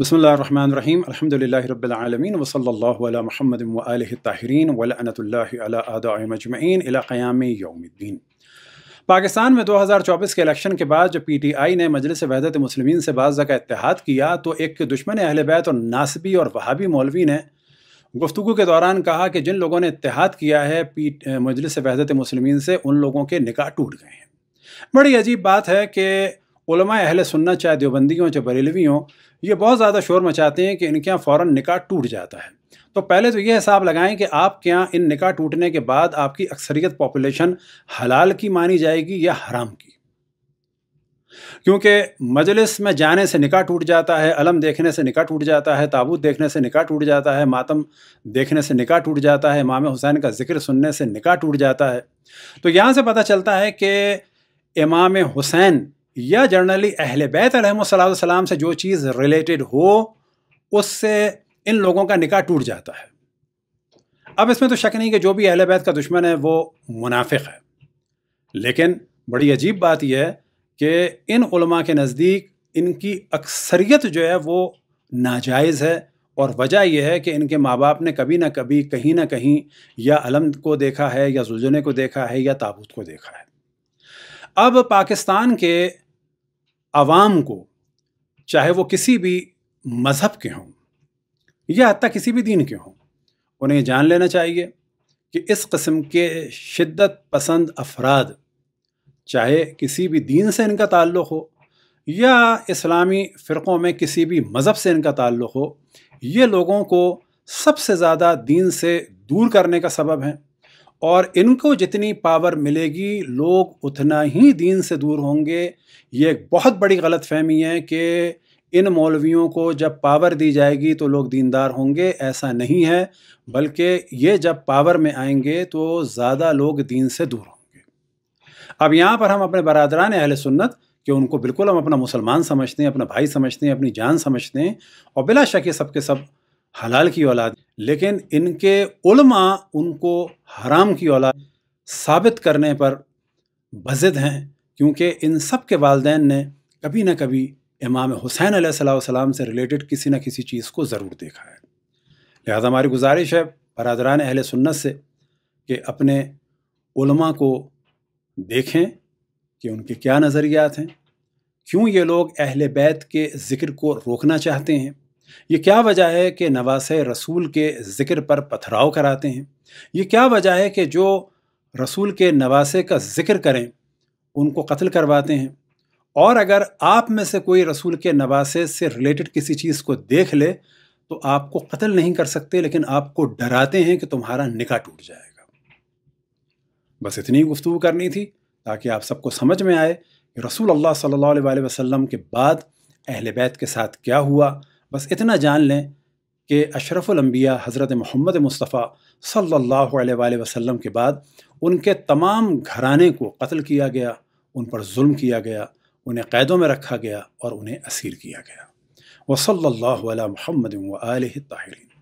बसमीम अल्हम्दुलिल्लाह रब्बिलआलमीन वसल्लल्लाहु अला मुहम्मद व الطاهرين ولعنة الله على अला आदाए मजमईन قيام يوم الدين पाकिस्तान में 2024 के इलेक्शन के बाद जब पीटीआई ने मजलिस वहदत मुसलमिन से बाजा का इतिहाद किया तो एक दुश्मन अहल बैत और नासबी और वहाबी मौलवी ने गुफ्तु के दौरान कहा कि जिन लोगों ने इतिहाद किया है मजलिस वहदत मुसलमिन से उन लोगों के निकाह टूट गए हैं बड़ी अजीब बात है कि अहल सुन्ना चाहे देवबंदी चाहे बरेलवी हों ये बहुत ज़्यादा शोर मचाते हैं कि इनके यहाँ फ़ौर निका टूट जाता है तो पहले तो ये हिसाब लगाएं कि आपके यहाँ इन निका टूटने के बाद आपकी अक्सरियत पॉपुलेशन हलाल की मानी जाएगी या हराम की क्योंकि मजलिस में जाने से निका टूट जाता है अलम देखने से निका टूट जाता है ताबूत देखने से निका टूट जाता है मातम देखने से निका टूट जाता है इमाम हुसैन का जिक्र सुनने से निका टूट जाता है तो यहाँ से पता चलता है कि इमाम हुसैन या जनरली अहल बैत सलाम से जो चीज़ रिलेटेड हो उससे इन लोगों का निकाह टूट जाता है अब इसमें तो शक नहीं कि जो भी अहल बैत का दुश्मन है वो मुनाफिक है लेकिन बड़ी अजीब बात यह है कि इन उलमा के नज़दीक इनकी अक्सरियत जो है वो नाजायज़ है और वजह यह है कि इनके माँ बाप ने कभी ना कभी कहीं ना कहीं या अलम को देखा है या जुलझने को देखा है या ताबूत को देखा है अब पाकिस्तान के आवाम को चाहे वो किसी भी मज़हब के हों या हती किसी भी दीन के हों उन्हें जान लेना चाहिए कि इस कस्म के शिद्दत पसंद अफराद चाहे किसी भी दीन से इनका ताल्लुक़ हो या इस्लामी फ़िरक़ों में किसी भी मज़हब से इनका ताल्लुक़ हो ये लोगों को सबसे ज़्यादा दीन से दूर करने का सबब हैं और इनको जितनी पावर मिलेगी लोग उतना ही दीन से दूर होंगे ये एक बहुत बड़ी गलत फहमी है कि इन मौलवियों को जब पावर दी जाएगी तो लोग दीनदार होंगे ऐसा नहीं है बल्कि ये जब पावर में आएंगे तो ज़्यादा लोग दीन से दूर होंगे अब यहाँ पर हम अपने बरदरान अहल सुन्नत कि उनको बिल्कुल हम अपना मुसलमान समझते हैं अपना भाई समझते हैं अपनी जान समझते हैं और बिला शक ये सब के सब हलाल की औलाद लेकिन इनके उलमा उनको हराम की औलाद साबित करने पर बजिद हैं क्योंकि इन सब के वालदे ने कभी ना कभी इमाम हुसैन सलाम से रिलेटेड किसी न किसी चीज़ को ज़रूर देखा है लिहाजा हमारी गुजारिश है बरदरान अहल सुन्नत से कि अपने उलमा को देखें कि उनके क्या नज़रियात हैं क्यों ये लोग अहल बैत के ज़िक्र को रोकना चाहते हैं ये क्या वजह है कि नवास रसूल के ज़िक्र पर पथराव कराते हैं ये क्या वजह है कि जो रसूल के नवासे का ज़िक्र करें उनको कत्ल करवाते हैं और अगर आप में से कोई रसूल के नवासे से रिलेटेड किसी चीज़ को देख ले तो आपको कत्ल नहीं कर सकते लेकिन आपको डराते हैं कि तुम्हारा निका टूट जाएगा बस इतनी गुफ्तु करनी थी ताकि आप सबको समझ में आए कि रसूल अल्लाह सल्लल्लाहु अलैहि वसल्लम के बाद अहल बैत के साथ क्या हुआ बस इतना जान लें कि अशरफुलम्बिया हज़रत महमद मुस्तफ़ा सल्लल्लाहु अलैहि वसल्लम के बाद उनके तमाम घराने को कत्ल किया गया उन पर जुल्म किया गया उन्हें कैदों में रखा गया और उन्हें असीर किया गया वसल्ला महमद आल ताहरीन